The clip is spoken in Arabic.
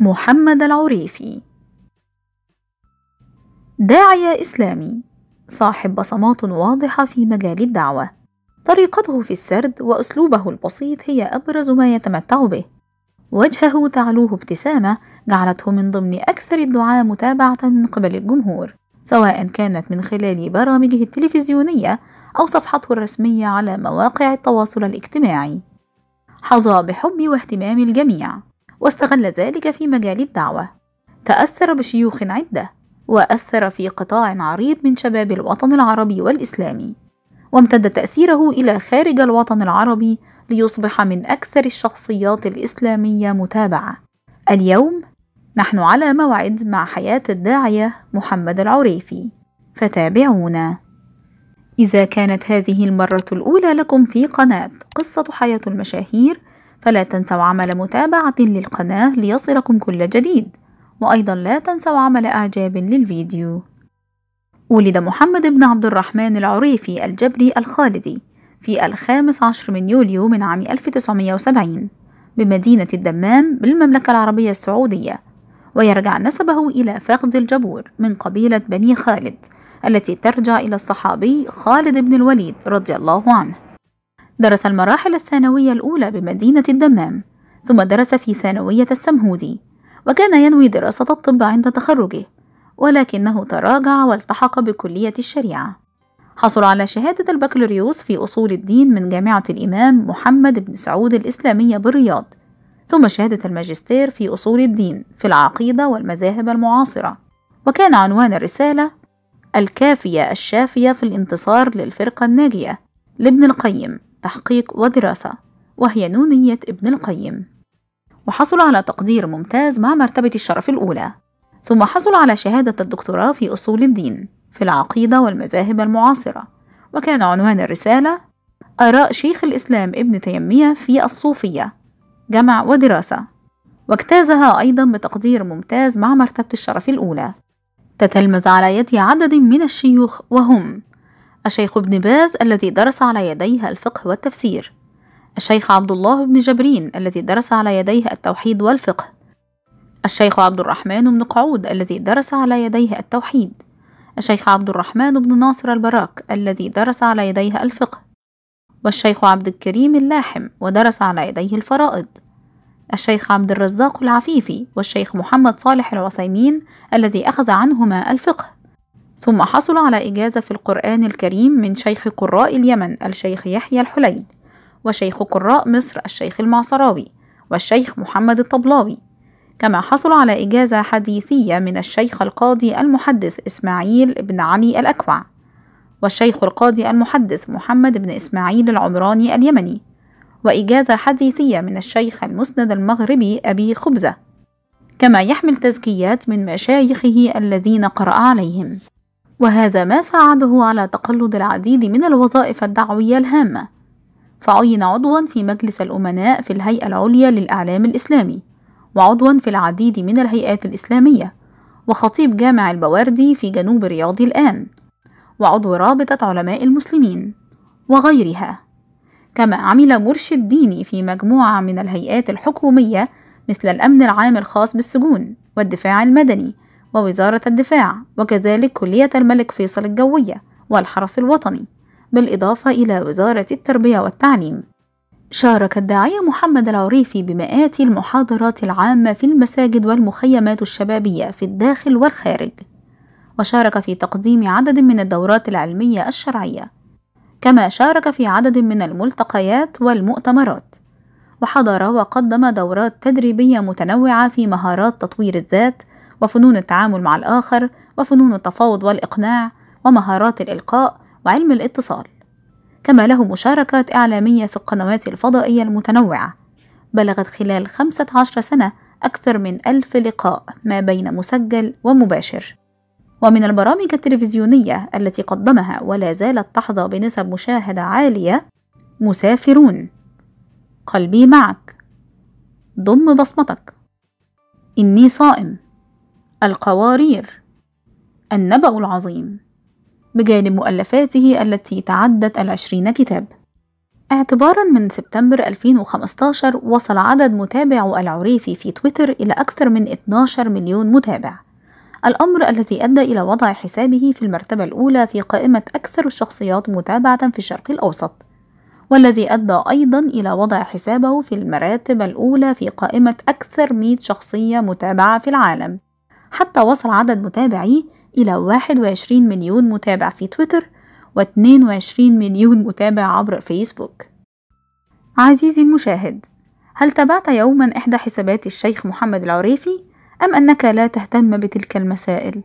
محمد العريفي داعية إسلامي صاحب بصمات واضحة في مجال الدعوة طريقته في السرد وأسلوبه البسيط هي أبرز ما يتمتع به وجهه تعلوه ابتسامة جعلته من ضمن أكثر الدعاة متابعة من قبل الجمهور سواء كانت من خلال برامجه التلفزيونية أو صفحته الرسمية على مواقع التواصل الاجتماعي حظى بحب واهتمام الجميع واستغل ذلك في مجال الدعوة تأثر بشيوخ عدة وأثر في قطاع عريض من شباب الوطن العربي والإسلامي وامتد تأثيره إلى خارج الوطن العربي ليصبح من أكثر الشخصيات الإسلامية متابعة اليوم نحن على موعد مع حياة الداعية محمد العريفي فتابعونا إذا كانت هذه المرة الأولى لكم في قناة قصة حياة المشاهير فلا تنسوا عمل متابعة للقناة ليصلكم كل جديد وأيضا لا تنسوا عمل إعجاب للفيديو ولد محمد بن عبد الرحمن العريفي الجبري الخالدي في الخامس عشر من يوليو من عام 1970 بمدينة الدمام بالمملكة العربية السعودية ويرجع نسبه إلى فخذ الجبور من قبيلة بني خالد التي ترجع إلى الصحابي خالد بن الوليد رضي الله عنه درس المراحل الثانوية الأولى بمدينة الدمام ثم درس في ثانوية السمهودي وكان ينوي دراسة الطب عند تخرجه ولكنه تراجع والتحق بكلية الشريعة حصل على شهادة البكالوريوس في أصول الدين من جامعة الإمام محمد بن سعود الإسلامية بالرياض ثم شهادة الماجستير في أصول الدين في العقيدة والمذاهب المعاصرة وكان عنوان الرسالة الكافية الشافية في الانتصار للفرقة الناجية لابن القيم تحقيق ودراسة وهي نونية ابن القيم وحصل على تقدير ممتاز مع مرتبة الشرف الأولى ثم حصل على شهادة الدكتوراه في أصول الدين في العقيدة والمذاهب المعاصرة وكان عنوان الرسالة آراء شيخ الإسلام ابن تيمية في الصوفية جمع ودراسة واجتازها أيضا بتقدير ممتاز مع مرتبة الشرف الأولى تتلمذ على يد عدد من الشيوخ وهم الشيخ ابن باز الذي درس على يديه الفقه والتفسير الشيخ عبد الله بن جبرين الذي درس على يديه التوحيد والفقه الشيخ عبد الرحمن بن قعود الذي درس على يديه التوحيد الشيخ عبد الرحمن بن ناصر البراك الذي درس على يديه الفقه والشيخ عبد الكريم اللاحم ودرس على يديه الفرائض الشيخ عبد الرزاق العفيفي والشيخ محمد صالح العثيمين الذي أخذ عنهما الفقه ثم حصل على إجازة في القرآن الكريم من شيخ قراء اليمن الشيخ يحيى الحلين وشيخ قراء مصر الشيخ المعصراوي والشيخ محمد الطبلاوي كما حصل على إجازة حديثية من الشيخ القاضي المحدث إسماعيل بن علي الأكوع والشيخ القاضي المحدث محمد بن إسماعيل العمراني اليمني وإجازة حديثية من الشيخ المسند المغربي أبي خبزة كما يحمل تزكيات من مشايخه الذين قرأ عليهم وهذا ما ساعده على تقلد العديد من الوظائف الدعوية الهامة فعين عضوا في مجلس الأمناء في الهيئة العليا للإعلام الإسلامي وعضوا في العديد من الهيئات الإسلامية وخطيب جامع البواردي في جنوب الرياض الآن وعضو رابطة علماء المسلمين وغيرها كما عمل مرشد ديني في مجموعة من الهيئات الحكومية مثل الأمن العام الخاص بالسجون والدفاع المدني ووزارة الدفاع وكذلك كلية الملك فيصل الجوية والحرس الوطني بالإضافة إلى وزارة التربية والتعليم شارك الداعية محمد العريفي بمئات المحاضرات العامة في المساجد والمخيمات الشبابية في الداخل والخارج وشارك في تقديم عدد من الدورات العلمية الشرعية كما شارك في عدد من الملتقيات والمؤتمرات وحضر وقدم دورات تدريبية متنوعة في مهارات تطوير الذات وفنون التعامل مع الآخر وفنون التفاوض والإقناع ومهارات الإلقاء وعلم الاتصال كما له مشاركات إعلامية في القنوات الفضائية المتنوعة بلغت خلال 15 سنة أكثر من ألف لقاء ما بين مسجل ومباشر ومن البرامج التلفزيونية التي قدمها ولا زالت تحظى بنسب مشاهدة عالية مسافرون قلبي معك ضم بصمتك إني صائم القوارير النبأ العظيم بجانب مؤلفاته التي تعدت العشرين كتاب اعتبارا من سبتمبر 2015 وصل عدد متابع العريفي في تويتر إلى أكثر من 12 مليون متابع الأمر الذي أدى إلى وضع حسابه في المرتبة الأولى في قائمة أكثر الشخصيات متابعة في الشرق الأوسط والذي أدى أيضا إلى وضع حسابه في المراتب الأولى في قائمة أكثر 100 شخصية متابعة في العالم حتى وصل عدد متابعيه إلى 21 مليون متابع في تويتر و22 مليون متابع عبر فيسبوك عزيزي المشاهد هل تابعت يوما إحدى حسابات الشيخ محمد العريفي أم أنك لا تهتم بتلك المسائل؟